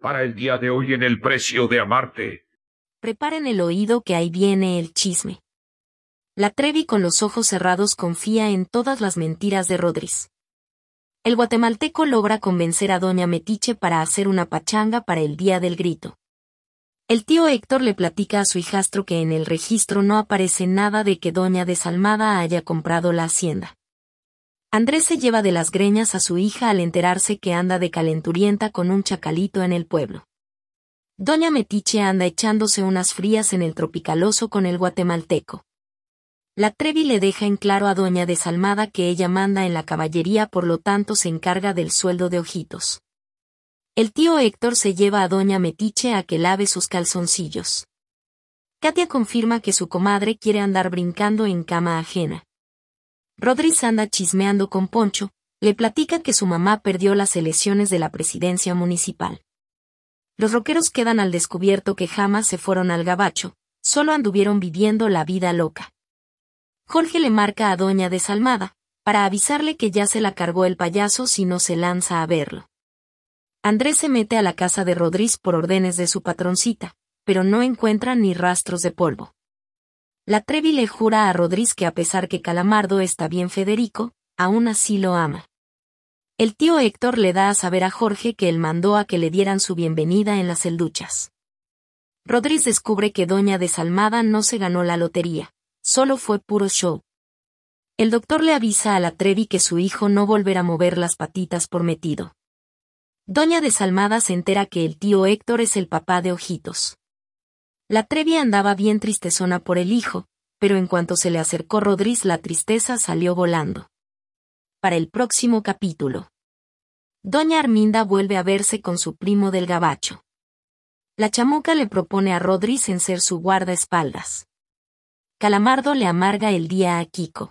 para el día de hoy en el precio de amarte. Preparen el oído que ahí viene el chisme. La Trevi con los ojos cerrados confía en todas las mentiras de Rodríguez. El guatemalteco logra convencer a Doña Metiche para hacer una pachanga para el día del grito. El tío Héctor le platica a su hijastro que en el registro no aparece nada de que Doña Desalmada haya comprado la hacienda. Andrés se lleva de las greñas a su hija al enterarse que anda de calenturienta con un chacalito en el pueblo. Doña Metiche anda echándose unas frías en el tropicaloso con el guatemalteco. La Trevi le deja en claro a Doña Desalmada que ella manda en la caballería, por lo tanto se encarga del sueldo de ojitos. El tío Héctor se lleva a Doña Metiche a que lave sus calzoncillos. Katia confirma que su comadre quiere andar brincando en cama ajena. Rodríguez anda chismeando con Poncho, le platica que su mamá perdió las elecciones de la presidencia municipal. Los roqueros quedan al descubierto que jamás se fueron al gabacho, solo anduvieron viviendo la vida loca. Jorge le marca a Doña Desalmada, para avisarle que ya se la cargó el payaso si no se lanza a verlo. Andrés se mete a la casa de Rodríguez por órdenes de su patroncita, pero no encuentra ni rastros de polvo. La Trevi le jura a Rodríguez que a pesar que Calamardo está bien Federico, aún así lo ama. El tío Héctor le da a saber a Jorge que él mandó a que le dieran su bienvenida en las celduchas. Rodríguez descubre que Doña Desalmada no se ganó la lotería, solo fue puro show. El doctor le avisa a la Trevi que su hijo no volverá a mover las patitas por metido. Doña Desalmada se entera que el tío Héctor es el papá de Ojitos. La trevia andaba bien tristezona por el hijo, pero en cuanto se le acercó Rodríguez la tristeza salió volando. Para el próximo capítulo. Doña Arminda vuelve a verse con su primo del gabacho. La chamuca le propone a Rodríguez en ser su guardaespaldas. Calamardo le amarga el día a Kiko.